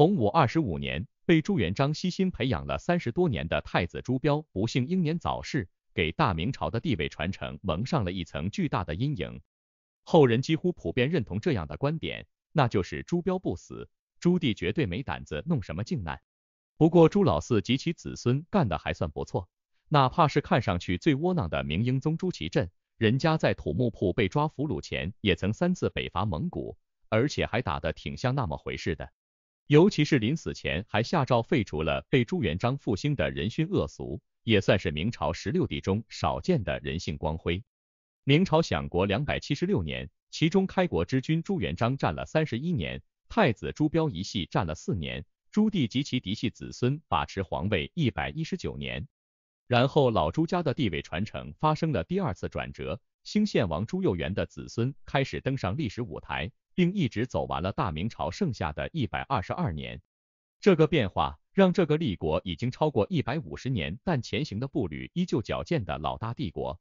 洪武二十五年，被朱元璋悉心培养了三十多年的太子朱标不幸英年早逝，给大明朝的地位传承蒙上了一层巨大的阴影。后人几乎普遍认同这样的观点，那就是朱标不死，朱棣绝对没胆子弄什么靖难。不过朱老四及其子孙干的还算不错，哪怕是看上去最窝囊的明英宗朱祁镇，人家在土木堡被抓俘虏前，也曾三次北伐蒙古，而且还打得挺像那么回事的。尤其是临死前还下诏废除了被朱元璋复兴的人勋恶俗，也算是明朝十六帝中少见的人性光辉。明朝享国两百七十六年，其中开国之君朱元璋占了三十一年，太子朱标一系占了四年，朱棣及其嫡系子孙把持皇位一百一十九年。然后老朱家的地位传承发生了第二次转折，兴献王朱佑元的子孙开始登上历史舞台。并一直走完了大明朝剩下的一百二十二年。这个变化让这个立国已经超过一百五十年，但前行的步履依旧矫健的老大帝国，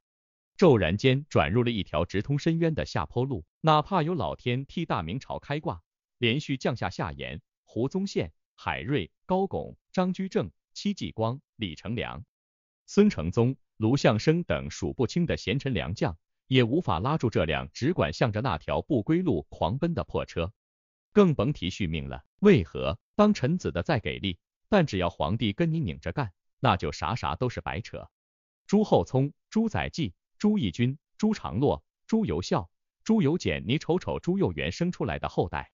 骤然间转入了一条直通深渊的下坡路。哪怕有老天替大明朝开挂，连续降下夏言、胡宗宪、海瑞、高拱、张居正、戚继光、李成梁、孙承宗、卢象升等数不清的贤臣良将。也无法拉住这辆只管向着那条不归路狂奔的破车，更甭提续命了。为何？当臣子的再给力，但只要皇帝跟你拧着干，那就啥啥都是白扯。朱厚熜、朱载基、朱翊钧、朱常洛、朱由校、朱由检，你瞅瞅朱幼元生出来的后代，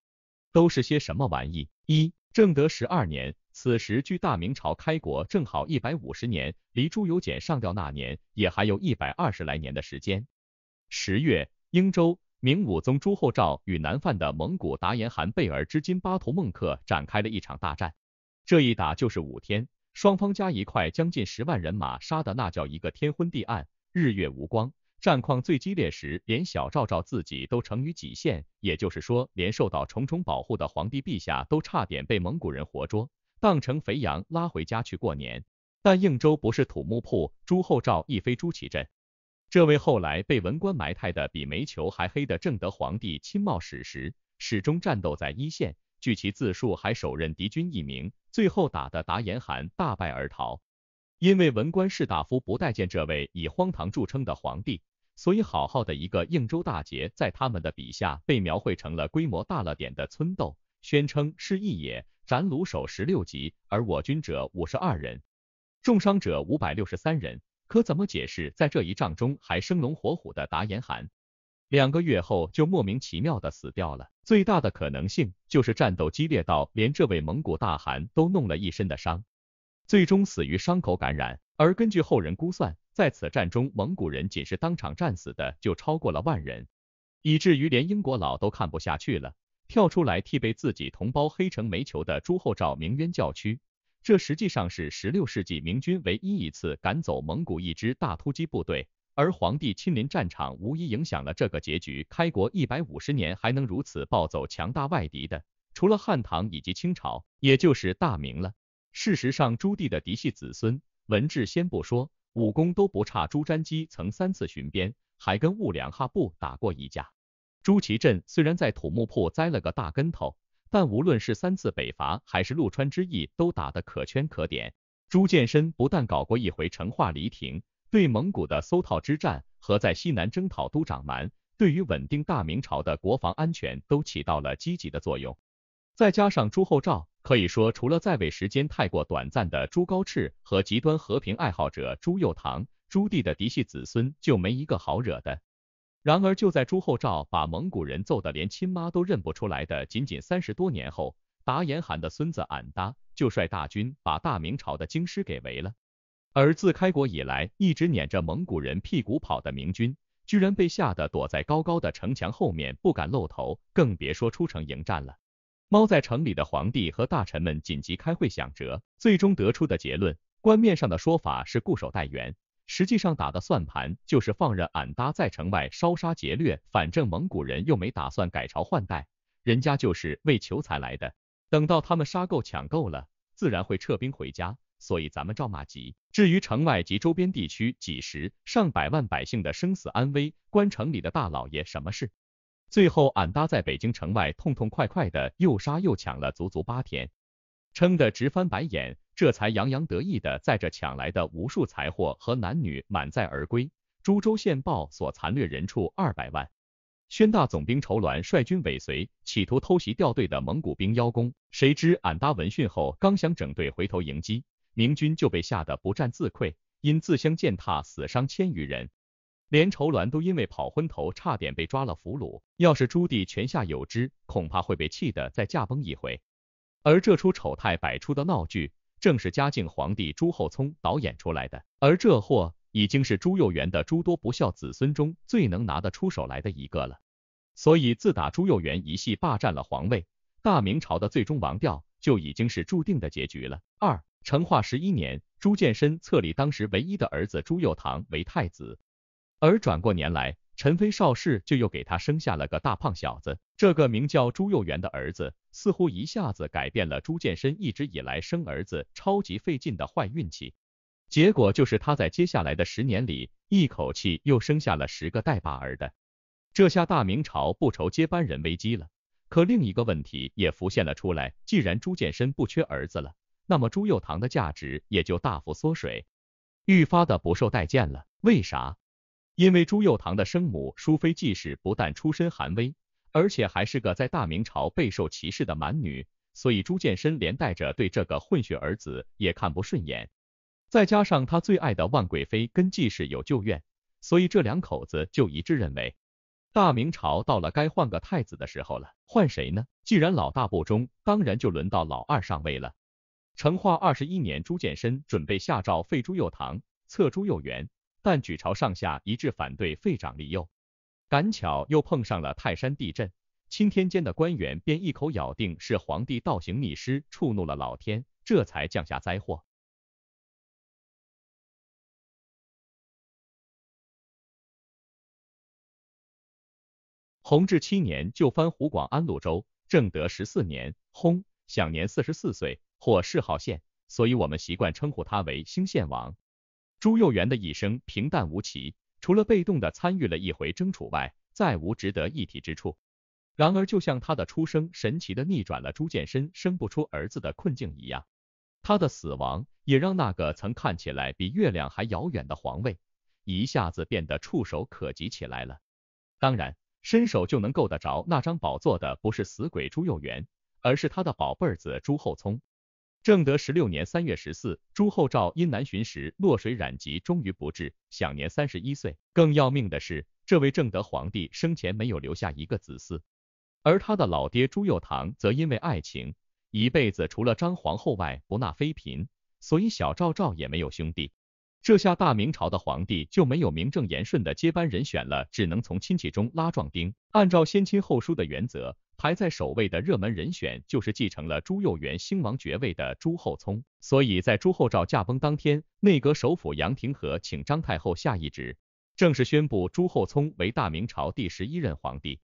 都是些什么玩意？一正德十二年，此时距大明朝开国正好一百五十年，离朱由检上吊那年也还有一百二十来年的时间。十月，英州，明武宗朱厚照与南犯的蒙古达延汗贝尔之金巴图孟克展开了一场大战，这一打就是五天，双方加一块将近十万人马，杀的那叫一个天昏地暗，日月无光。战况最激烈时，连小赵赵自己都成于己县，也就是说，连受到重重保护的皇帝陛下都差点被蒙古人活捉，当成肥羊拉回家去过年。但应州不是土木堡，朱厚照亦非朱祁镇。这位后来被文官埋汰的比煤球还黑的正德皇帝亲冒矢石，始终战斗在一线。据其自述，还手刃敌军一名，最后打的达延汗大败而逃。因为文官士大夫不待见这位以荒唐著称的皇帝，所以好好的一个应州大捷，在他们的笔下被描绘成了规模大了点的村斗，宣称是一野斩虏首十六级，而我军者五十二人，重伤者五百六十三人。可怎么解释，在这一仗中还生龙活虎的达延汗，两个月后就莫名其妙的死掉了？最大的可能性就是战斗激烈到连这位蒙古大汗都弄了一身的伤，最终死于伤口感染。而根据后人估算，在此战中蒙古人仅是当场战死的就超过了万人，以至于连英国佬都看不下去了，跳出来替被自己同胞黑成煤球的朱厚照鸣冤叫屈。这实际上是十六世纪明军唯一一次赶走蒙古一支大突击部队，而皇帝亲临战场无疑影响了这个结局。开国一百五十年还能如此暴走强大外敌的，除了汉唐以及清朝，也就是大明了。事实上，朱棣的嫡系子孙，文治先不说，武功都不差。朱瞻基曾三次巡边，还跟兀良哈部打过一架。朱祁镇虽然在土木堡栽了个大跟头。但无论是三次北伐，还是陆川之役，都打得可圈可点。朱见深不但搞过一回成化离庭，对蒙古的搜套之战和在西南征讨都长蛮，对于稳定大明朝的国防安全都起到了积极的作用。再加上朱厚照，可以说除了在位时间太过短暂的朱高炽和极端和平爱好者朱佑樘，朱棣的嫡系子孙就没一个好惹的。然而，就在朱厚照把蒙古人揍得连亲妈都认不出来的仅仅三十多年后，达延汗的孙子俺答就率大军把大明朝的京师给围了。而自开国以来一直撵着蒙古人屁股跑的明军，居然被吓得躲在高高的城墙后面不敢露头，更别说出城迎战了。猫在城里的皇帝和大臣们紧急开会想辙，最终得出的结论，官面上的说法是固守待援。实际上打的算盘就是放任俺搭在城外烧杀劫掠，反正蒙古人又没打算改朝换代，人家就是为求财来的。等到他们杀够抢够了，自然会撤兵回家，所以咱们照骂急。至于城外及周边地区几十上百万百姓的生死安危，关城里的大老爷什么事？最后俺搭在北京城外痛痛快快的又杀又抢了足足八天，撑得直翻白眼。这才洋洋得意的载着抢来的无数财货和男女满载而归。株洲县报所残掠人畜二百万。宣大总兵仇鸾率军尾随，企图偷袭掉队的蒙古兵邀功。谁知俺答闻讯后，刚想整队回头迎击，明军就被吓得不战自溃，因自相践踏死伤千余人，连仇鸾都因为跑昏头差点被抓了俘虏。要是朱棣泉下有知，恐怕会被气得再驾崩一回。而这出丑态百出的闹剧。正是嘉靖皇帝朱厚熜导演出来的，而这货已经是朱幼元的诸多不孝子孙中最能拿得出手来的一个了。所以自打朱幼元一系霸占了皇位，大明朝的最终亡掉就已经是注定的结局了。二成化十一年，朱见深册立当时唯一的儿子朱佑樘为太子，而转过年来。陈飞邵氏就又给他生下了个大胖小子，这个名叫朱幼元的儿子，似乎一下子改变了朱见深一直以来生儿子超级费劲的坏运气。结果就是他在接下来的十年里，一口气又生下了十个带把儿的。这下大明朝不愁接班人危机了。可另一个问题也浮现了出来，既然朱见深不缺儿子了，那么朱幼堂的价值也就大幅缩水，愈发的不受待见了。为啥？因为朱佑樘的生母淑妃纪氏不但出身寒微，而且还是个在大明朝备受歧视的蛮女，所以朱见深连带着对这个混血儿子也看不顺眼。再加上他最爱的万贵妃跟纪氏有旧怨，所以这两口子就一致认为，大明朝到了该换个太子的时候了。换谁呢？既然老大不忠，当然就轮到老二上位了。成化二十一年，朱见深准备下诏废朱佑樘，册朱佑元。但举朝上下一致反对废长立幼，赶巧又碰上了泰山地震，钦天监的官员便一口咬定是皇帝倒行逆施，触怒了老天，这才降下灾祸。弘治七年就藩湖广安陆州，正德十四年薨，享年四十四岁，获谥号献，所以我们习惯称呼他为兴献王。朱佑元的一生平淡无奇，除了被动的参与了一回争储外，再无值得一提之处。然而，就像他的出生神奇的逆转了朱见深生不出儿子的困境一样，他的死亡也让那个曾看起来比月亮还遥远的皇位，一下子变得触手可及起来了。当然，伸手就能够得着那张宝座的不是死鬼朱佑元，而是他的宝贝儿子朱厚熜。正德十六年三月十四，朱厚照因南巡时落水染疾，终于不治，享年三十一岁。更要命的是，这位正德皇帝生前没有留下一个子嗣，而他的老爹朱佑樘则因为爱情，一辈子除了张皇后外不纳妃嫔，所以小赵赵也没有兄弟。这下大明朝的皇帝就没有名正言顺的接班人选了，只能从亲戚中拉壮丁。按照先亲后疏的原则。排在首位的热门人选就是继承了朱佑元兴王爵位的朱厚熜，所以在朱厚照驾崩当天，内阁首辅杨廷和请张太后下懿旨，正式宣布朱厚熜为大明朝第十一任皇帝。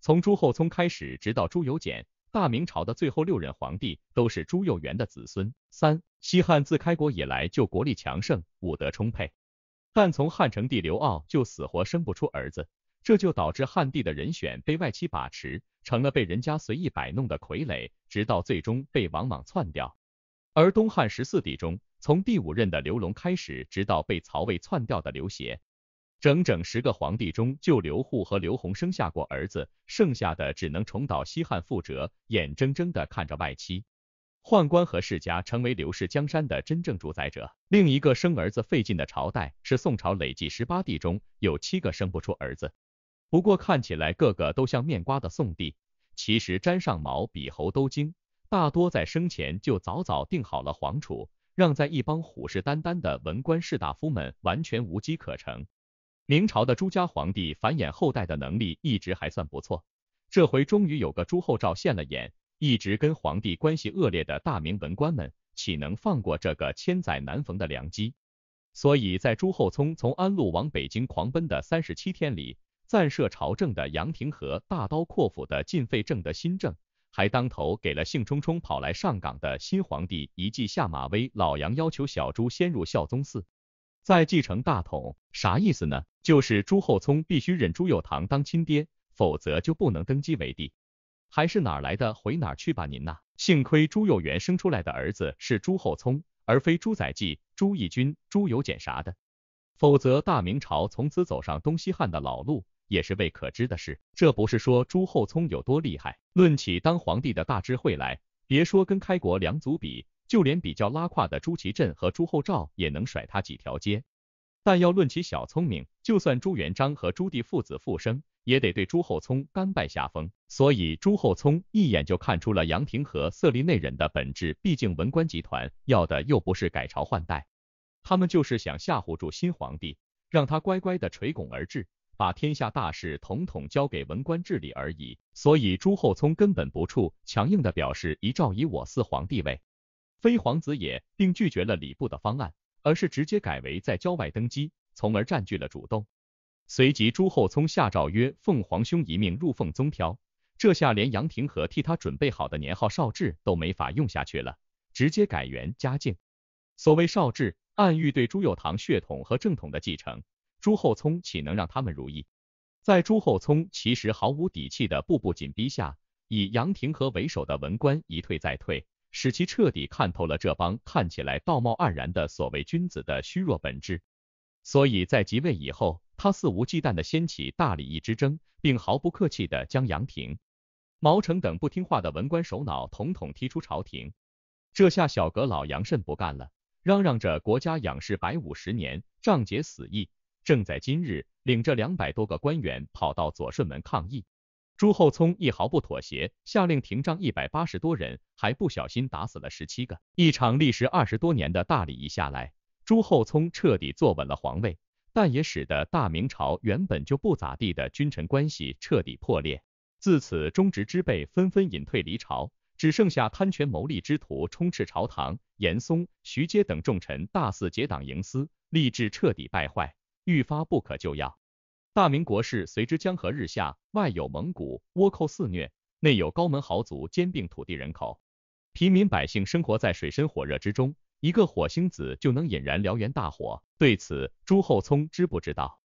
从朱厚熜开始，直到朱由检，大明朝的最后六任皇帝都是朱佑元的子孙。三、西汉自开国以来就国力强盛，武德充沛，但从汉成帝刘骜就死活生不出儿子。这就导致汉帝的人选被外戚把持，成了被人家随意摆弄的傀儡，直到最终被王莽篡掉。而东汉十四帝中，从第五任的刘隆开始，直到被曹魏篡掉的刘协，整整十个皇帝中，就刘祜和刘宏生下过儿子，剩下的只能重蹈西汉覆辙，眼睁睁的看着外戚、宦官和世家成为刘氏江山的真正主宰者。另一个生儿子费劲的朝代是宋朝，累计十八帝中有七个生不出儿子。不过看起来个个都像面瓜的宋帝，其实沾上毛比猴都精，大多在生前就早早定好了皇储，让在一帮虎视眈眈的文官士大夫们完全无机可乘。明朝的朱家皇帝繁衍后代的能力一直还算不错，这回终于有个朱厚照现了眼，一直跟皇帝关系恶劣的大明文官们岂能放过这个千载难逢的良机？所以在朱厚熜从安陆往北京狂奔的三十七天里。暂摄朝政的杨廷和大刀阔斧的禁废政的新政，还当头给了兴冲冲跑来上岗的新皇帝一记下马威。老杨要求小朱先入孝宗寺，再继承大统，啥意思呢？就是朱厚熜必须认朱佑樘当亲爹，否则就不能登基为帝。还是哪来的回哪去吧，您呐。幸亏朱佑源生出来的儿子是朱厚熜，而非朱载基、朱翊钧、朱由检啥的，否则大明朝从此走上东西汉的老路。也是未可知的事。这不是说朱厚熜有多厉害，论起当皇帝的大智慧来，别说跟开国两祖比，就连比较拉胯的朱祁镇和朱厚照也能甩他几条街。但要论起小聪明，就算朱元璋和朱棣父子复生，也得对朱厚熜甘拜下风。所以朱厚熜一眼就看出了杨廷和色厉内荏的本质，毕竟文官集团要的又不是改朝换代，他们就是想吓唬住新皇帝，让他乖乖的垂拱而治。把天下大事统统交给文官治理而已，所以朱厚熜根本不怵，强硬的表示一诏以我嗣皇帝位，非皇子也，并拒绝了礼部的方案，而是直接改为在郊外登基，从而占据了主动。随即朱厚熜下诏曰，奉皇兄一命入奉宗挑，这下连杨廷和替他准备好的年号少治都没法用下去了，直接改元嘉靖。所谓少治，暗喻对朱佑樘血统和正统的继承。朱厚熜岂能让他们如意？在朱厚熜其实毫无底气的步步紧逼下，以杨廷和为首的文官一退再退，使其彻底看透了这帮看起来道貌岸然的所谓君子的虚弱本质。所以，在即位以后，他肆无忌惮的掀起大礼仪之争，并毫不客气的将杨廷、毛成等不听话的文官首脑统统踢出朝廷。这下小阁老杨慎不干了，嚷嚷着国家养士百五十年，仗节死义。正在今日，领着两百多个官员跑到左顺门抗议，朱厚熜一毫不妥协，下令停杖一百八十多人，还不小心打死了十七个。一场历时二十多年的大礼仪下来，朱厚熜彻底坐稳了皇位，但也使得大明朝原本就不咋地的君臣关系彻底破裂。自此，忠直之辈纷纷隐退离朝，只剩下贪权谋利之徒充斥朝堂。严嵩、徐阶等重臣大肆结党营私，吏治彻底败坏。愈发不可救药，大明国势随之江河日下，外有蒙古、倭寇肆虐，内有高门豪族兼并土地人口，平民百姓生活在水深火热之中，一个火星子就能引燃燎原大火。对此，朱厚熜知不知道？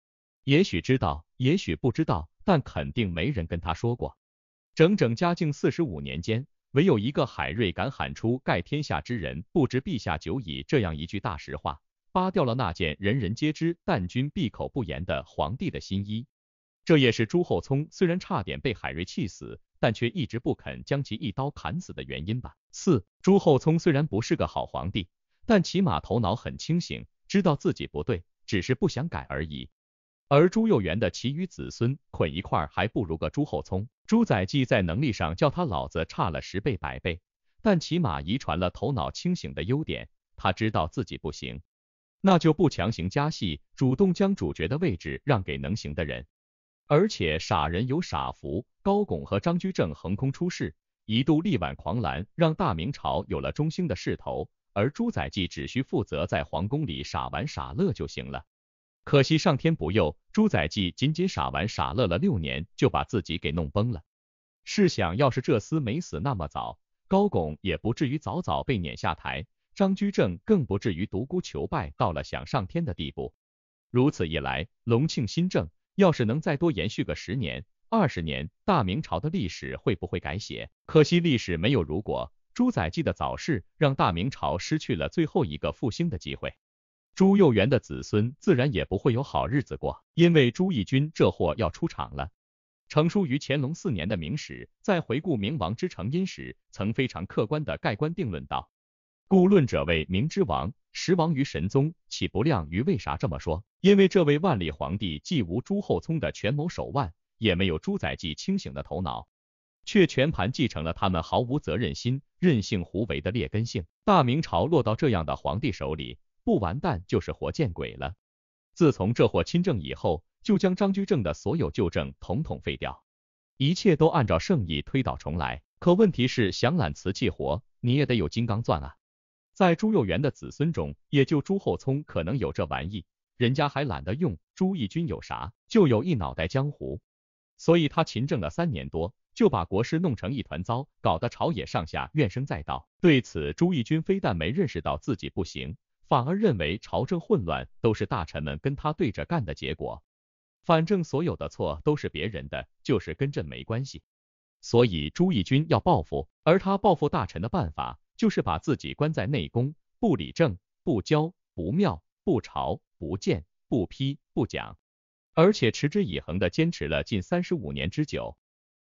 也许知道，也许不知道，但肯定没人跟他说过。整整嘉靖四十五年间，唯有一个海瑞敢喊出“盖天下之人不知陛下久矣”这样一句大实话。扒掉了那件人人皆知但君闭口不言的皇帝的新衣，这也是朱厚熜虽然差点被海瑞气死，但却一直不肯将其一刀砍死的原因吧。四朱厚熜虽然不是个好皇帝，但起码头脑很清醒，知道自己不对，只是不想改而已。而朱佑元的其余子孙捆一块，还不如个朱厚熜。朱载基在能力上叫他老子差了十倍百倍，但起码遗传了头脑清醒的优点，他知道自己不行。那就不强行加戏，主动将主角的位置让给能行的人。而且傻人有傻福，高拱和张居正横空出世，一度力挽狂澜，让大明朝有了中兴的势头。而朱载基只需负责在皇宫里傻玩傻乐就行了。可惜上天不佑，朱载基仅仅傻玩傻乐了六年，就把自己给弄崩了。试想，要是这厮没死那么早，高拱也不至于早早被撵下台。张居正更不至于独孤求败到了想上天的地步。如此一来，隆庆新政要是能再多延续个十年、二十年，大明朝的历史会不会改写？可惜历史没有如果，朱载基的早逝让大明朝失去了最后一个复兴的机会，朱佑元的子孙自然也不会有好日子过，因为朱翊钧这货要出场了。成书于乾隆四年的《明史》，在回顾明亡之成因时，曾非常客观的盖棺定论道。故论者谓明之王，时亡于神宗，岂不亮于为啥这么说？因为这位万历皇帝既无朱厚熜的权谋手腕，也没有朱载基清醒的头脑，却全盘继承了他们毫无责任心、任性胡为的劣根性。大明朝落到这样的皇帝手里，不完蛋就是活见鬼了。自从这货亲政以后，就将张居正的所有旧政统统废掉，一切都按照圣意推倒重来。可问题是想揽瓷器活，你也得有金刚钻啊。在朱佑元的子孙中，也就朱厚熜可能有这玩意，人家还懒得用。朱翊钧有啥？就有一脑袋江湖。所以他勤政了三年多，就把国事弄成一团糟，搞得朝野上下怨声载道。对此，朱翊钧非但没认识到自己不行，反而认为朝政混乱都是大臣们跟他对着干的结果。反正所有的错都是别人的，就是跟朕没关系。所以朱翊钧要报复，而他报复大臣的办法。就是把自己关在内宫，不理政，不交，不庙，不朝，不见，不批，不讲，而且持之以恒的坚持了近三十五年之久。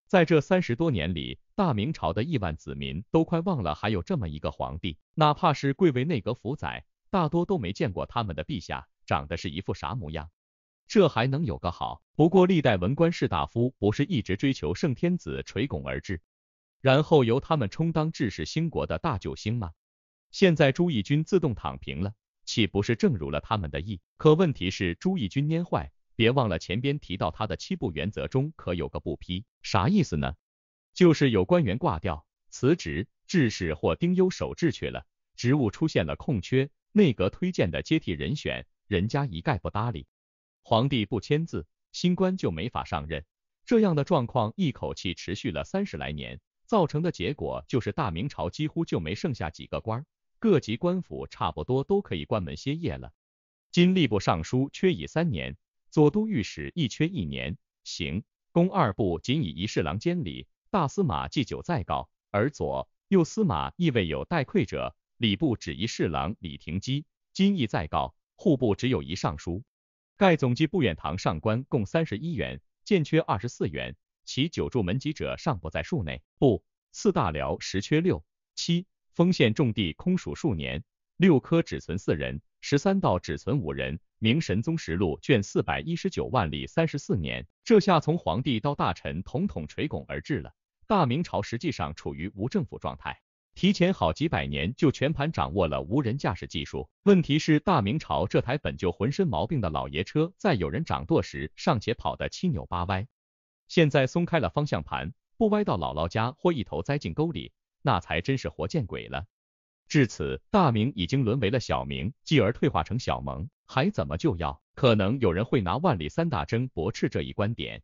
在这三十多年里，大明朝的亿万子民都快忘了还有这么一个皇帝，哪怕是贵为内阁辅宰，大多都没见过他们的陛下长得是一副啥模样，这还能有个好？不过历代文官士大夫不是一直追求圣天子垂拱而治？然后由他们充当治世兴国的大救星吗？现在朱翊钧自动躺平了，岂不是正如了他们的意？可问题是朱翊钧蔫坏，别忘了前边提到他的七不原则中可有个不批，啥意思呢？就是有官员挂掉、辞职、致仕或丁忧守制去了，职务出现了空缺，内阁推荐的接替人选，人家一概不搭理，皇帝不签字，新官就没法上任。这样的状况一口气持续了三十来年。造成的结果就是大明朝几乎就没剩下几个官，各级官府差不多都可以关门歇业了。今吏部尚书缺已三年，左都御史亦缺一年，行宫二部仅以一侍郎监礼，大司马祭酒再告，而左右司马亦未有代馈者。礼部只一侍郎李廷基，今亦再告。户部只有一尚书。盖总计不远堂上官共三十一员，建缺二十四员。其九柱门籍者尚不在数内，不次大辽十缺六七，丰县种地空数数年，六科只存四人，十三道只存五人。明神宗实录卷四百一十九万历三十四年。这下从皇帝到大臣统统垂拱而治了，大明朝实际上处于无政府状态，提前好几百年就全盘掌握了无人驾驶技术。问题是大明朝这台本就浑身毛病的老爷车，在有人掌舵时尚且跑得七扭八歪。现在松开了方向盘，不歪到姥姥家或一头栽进沟里，那才真是活见鬼了。至此，大明已经沦为了小明，继而退化成小萌，还怎么救药？可能有人会拿万里三大征驳斥这一观点。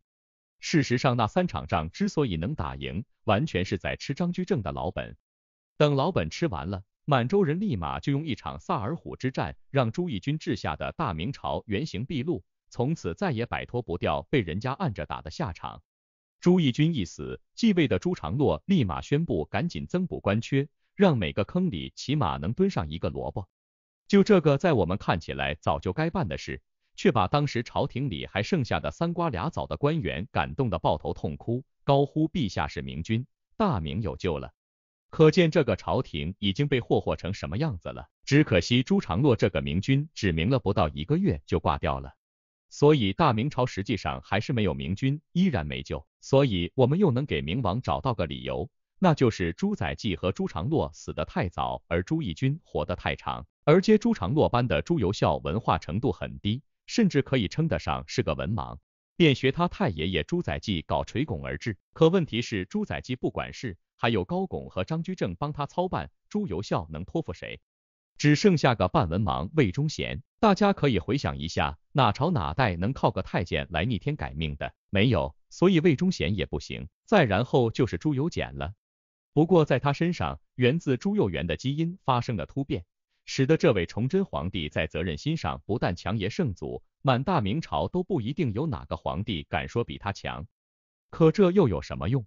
事实上，那三场仗之所以能打赢，完全是在吃张居正的老本。等老本吃完了，满洲人立马就用一场萨尔浒之战，让朱翊钧治下的大明朝原形毕露。从此再也摆脱不掉被人家按着打的下场。朱翊钧一死，继位的朱常洛立马宣布，赶紧增补官缺，让每个坑里起码能蹲上一个萝卜。就这个在我们看起来早就该办的事，却把当时朝廷里还剩下的三瓜俩枣的官员感动的抱头痛哭，高呼陛下是明君，大明有救了。可见这个朝廷已经被霍霍成什么样子了。只可惜朱常洛这个明君，只明了不到一个月就挂掉了。所以大明朝实际上还是没有明君，依然没救。所以我们又能给明王找到个理由，那就是朱载基和朱常洛死得太早，而朱翊钧活得太长。而接朱常洛班的朱由校文化程度很低，甚至可以称得上是个文盲，便学他太爷爷朱载基搞垂拱而治。可问题是朱载基不管事，还有高拱和张居正帮他操办，朱由校能托付谁？只剩下个半文盲魏忠贤，大家可以回想一下，哪朝哪代能靠个太监来逆天改命的？没有，所以魏忠贤也不行。再然后就是朱由检了，不过在他身上，源自朱佑元的基因发生了突变，使得这位崇祯皇帝在责任心上不但强爷圣祖，满大明朝都不一定有哪个皇帝敢说比他强。可这又有什么用？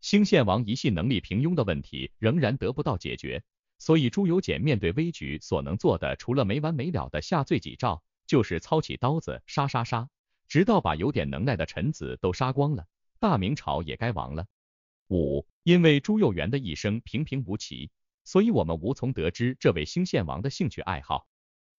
兴献王一系能力平庸的问题仍然得不到解决。所以朱由检面对危局所能做的，除了没完没了的下罪己诏，就是操起刀子杀杀杀，直到把有点能耐的臣子都杀光了，大明朝也该亡了。五，因为朱佑元的一生平平无奇，所以我们无从得知这位兴献王的兴趣爱好。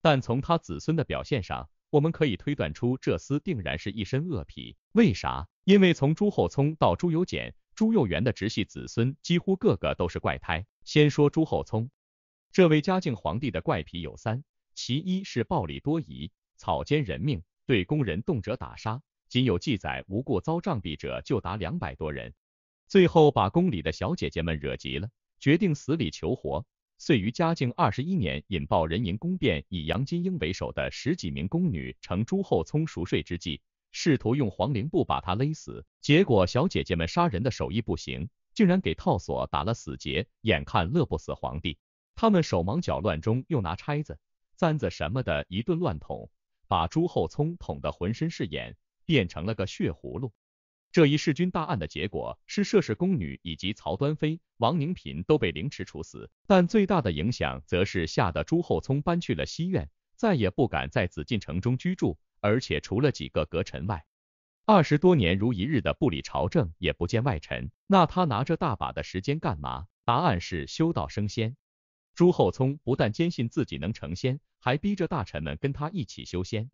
但从他子孙的表现上，我们可以推断出这厮定然是一身恶癖。为啥？因为从朱厚熜到朱由检。朱佑元的直系子孙几乎个个都是怪胎。先说朱厚熜，这位嘉靖皇帝的怪癖有三，其一是暴戾多疑，草菅人命，对宫人动辄打杀，仅有记载无故遭杖毙者就达两百多人。最后把宫里的小姐姐们惹急了，决定死里求活，遂于嘉靖二十一年引爆人民宫变，以杨金英为首的十几名宫女乘朱厚熜熟睡之际。试图用黄绫布把他勒死，结果小姐姐们杀人的手艺不行，竟然给套索打了死结，眼看乐不死皇帝，他们手忙脚乱中又拿钗子、簪子什么的一顿乱捅，把朱厚熜捅得浑身是眼，变成了个血葫芦。这一弑君大案的结果是，涉事宫女以及曹端妃、王宁嫔都被凌迟处死，但最大的影响则是吓得朱厚熜搬去了西院。再也不敢在紫禁城中居住，而且除了几个阁臣外，二十多年如一日的不理朝政，也不见外臣，那他拿着大把的时间干嘛？答案是修道升仙。朱厚熜不但坚信自己能成仙，还逼着大臣们跟他一起修仙，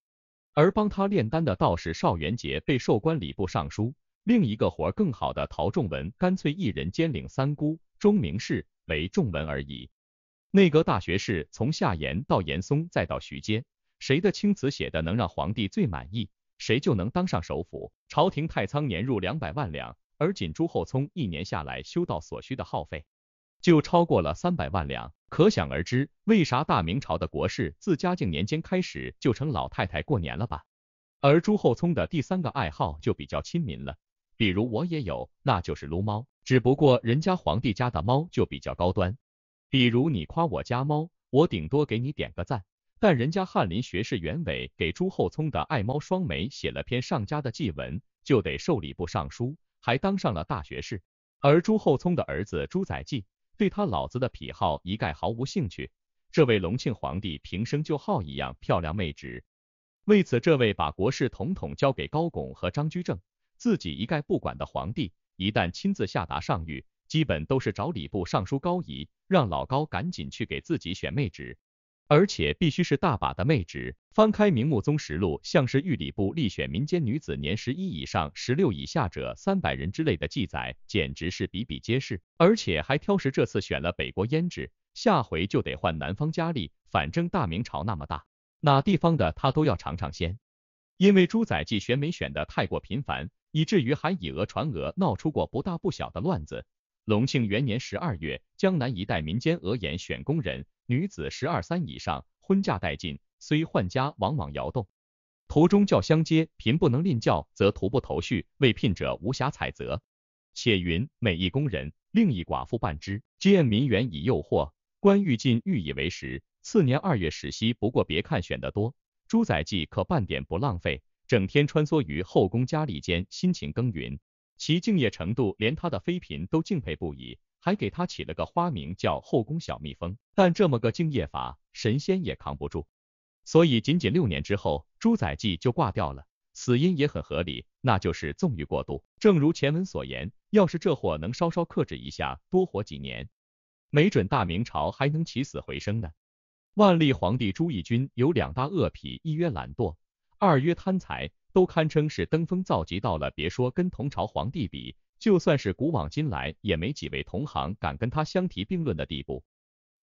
而帮他炼丹的道士邵元杰被授官礼部尚书，另一个活更好的陶仲文干脆一人兼领三姑钟明氏为仲文而已。内阁大学士从夏言到严嵩再到徐阶，谁的青词写的能让皇帝最满意，谁就能当上首辅。朝廷太仓年入两百万两，而仅朱厚熜一年下来修道所需的耗费就超过了三百万两，可想而知为啥大明朝的国事自嘉靖年间开始就成老太太过年了吧。而朱厚熜的第三个爱好就比较亲民了，比如我也有，那就是撸猫，只不过人家皇帝家的猫就比较高端。比如你夸我家猫，我顶多给你点个赞。但人家翰林学士袁伟给朱厚熜的爱猫双眉写了篇上佳的祭文，就得受礼部尚书，还当上了大学士。而朱厚熜的儿子朱载基对他老子的癖好一概毫无兴趣。这位隆庆皇帝平生就好一样漂亮妹纸，为此这位把国事统统交给高拱和张居正，自己一概不管的皇帝，一旦亲自下达上谕。基本都是找礼部尚书高仪，让老高赶紧去给自己选妹纸，而且必须是大把的妹纸。翻开《明穆宗实录》，像是御礼部立选民间女子年十一以上十六以下者三百人之类的记载，简直是比比皆是。而且还挑食，这次选了北国胭脂，下回就得换南方佳丽，反正大明朝那么大，哪地方的他都要尝尝鲜。因为朱载记选美选的太过频繁，以至于还以讹传讹，闹出过不大不小的乱子。隆庆元年十二月，江南一带民间额言选工人，女子十二三以上，婚嫁殆尽，虽换家往往摇动。途中教相接，贫不能吝教，则徒步投婿，未聘者无暇采择。且云每一工人，另一寡妇伴之，借民缘以诱惑，官欲尽欲以为食。次年二月始息，不过别看选得多，朱载记可半点不浪费，整天穿梭于后宫佳丽间，辛勤耕耘。其敬业程度，连他的妃嫔都敬佩不已，还给他起了个花名叫后宫小蜜蜂。但这么个敬业法，神仙也扛不住。所以仅仅六年之后，朱载基就挂掉了，死因也很合理，那就是纵欲过度。正如前文所言，要是这货能稍稍克制一下，多活几年，没准大明朝还能起死回生呢。万历皇帝朱翊钧有两大恶癖，一曰懒惰，二曰贪财。都堪称是登峰造极，到了别说跟同朝皇帝比，就算是古往今来也没几位同行敢跟他相提并论的地步。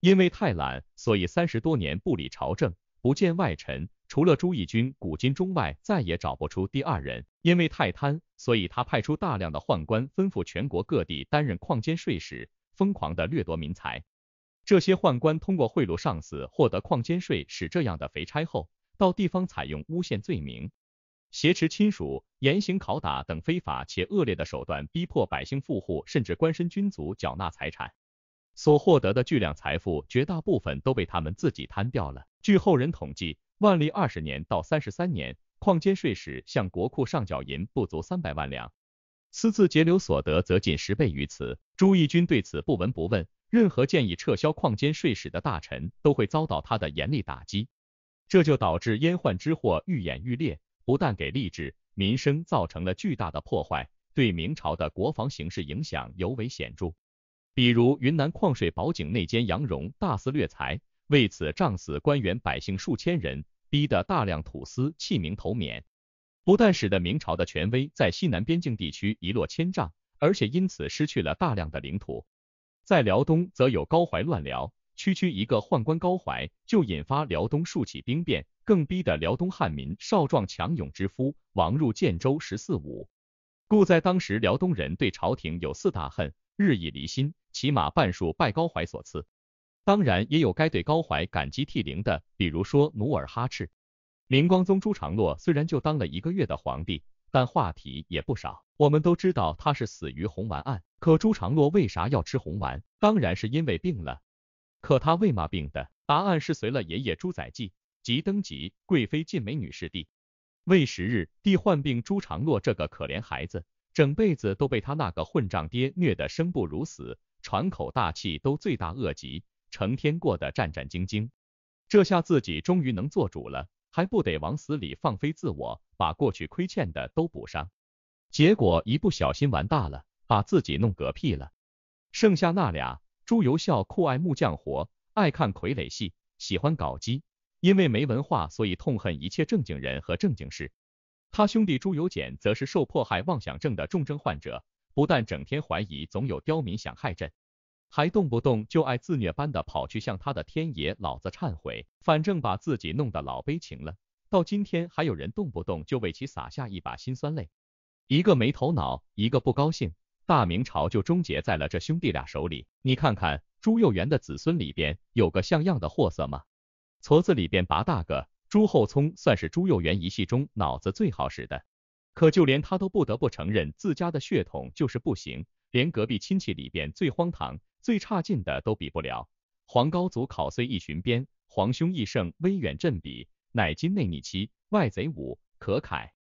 因为太懒，所以三十多年不理朝政，不见外臣，除了朱翊钧，古今中外再也找不出第二人。因为太贪，所以他派出大量的宦官，吩咐全国各地担任矿监税使，疯狂的掠夺民财。这些宦官通过贿赂上司获得矿监税使这样的肥差后，到地方采用诬陷罪名。挟持亲属、严刑拷打等非法且恶劣的手段，逼迫百姓、富户甚至官绅、军卒缴纳财产，所获得的巨量财富，绝大部分都被他们自己贪掉了。据后人统计，万历二十年到三十三年矿监税使向国库上缴银不足三百万两，私自截留所得则近十倍于此。朱翊钧对此不闻不问，任何建议撤销矿监税使的大臣都会遭到他的严厉打击，这就导致阉宦之祸愈演愈烈。不但给吏治、民生造成了巨大的破坏，对明朝的国防形势影响尤为显著。比如云南矿税宝井内奸杨荣大肆掠财，为此杖死官员百姓数千人，逼得大量土司弃明投缅，不但使得明朝的权威在西南边境地区一落千丈，而且因此失去了大量的领土。在辽东，则有高怀乱辽。区区一个宦官高怀，就引发辽东数起兵变，更逼得辽东汉民少壮强勇之夫亡入建州十四五。故在当时，辽东人对朝廷有四大恨，日益离心，起码半数拜高怀所赐。当然，也有该对高怀感激涕零的，比如说努尔哈赤、明光宗朱常洛。虽然就当了一个月的皇帝，但话题也不少。我们都知道他是死于红丸案，可朱常洛为啥要吃红丸？当然是因为病了。可他为嘛病的？答案是随了爷爷朱载记，即登基贵妃晋美女侍弟。未十日，帝患病，朱常洛这个可怜孩子，整辈子都被他那个混账爹虐得生不如死，喘口大气都罪大恶极，成天过得战战兢兢。这下自己终于能做主了，还不得往死里放飞自我，把过去亏欠的都补上？结果一不小心玩大了，把自己弄嗝屁了。剩下那俩。朱由校酷爱木匠活，爱看傀儡戏，喜欢搞基。因为没文化，所以痛恨一切正经人和正经事。他兄弟朱由检则是受迫害妄想症的重症患者，不但整天怀疑总有刁民想害朕，还动不动就爱自虐般的跑去向他的天爷老子忏悔，反正把自己弄得老悲情了。到今天还有人动不动就为其洒下一把辛酸泪。一个没头脑，一个不高兴。大明朝就终结在了这兄弟俩手里。你看看朱佑元的子孙里边，有个像样的货色吗？矬子里边拔大个，朱厚熜算是朱佑元一系中脑子最好使的。可就连他都不得不承认自家的血统就是不行，连隔壁亲戚里边最荒唐、最差劲的都比不了。黄高祖考虽一巡鞭，皇兄易胜威远镇，比乃今内逆妻，外贼武，可慨。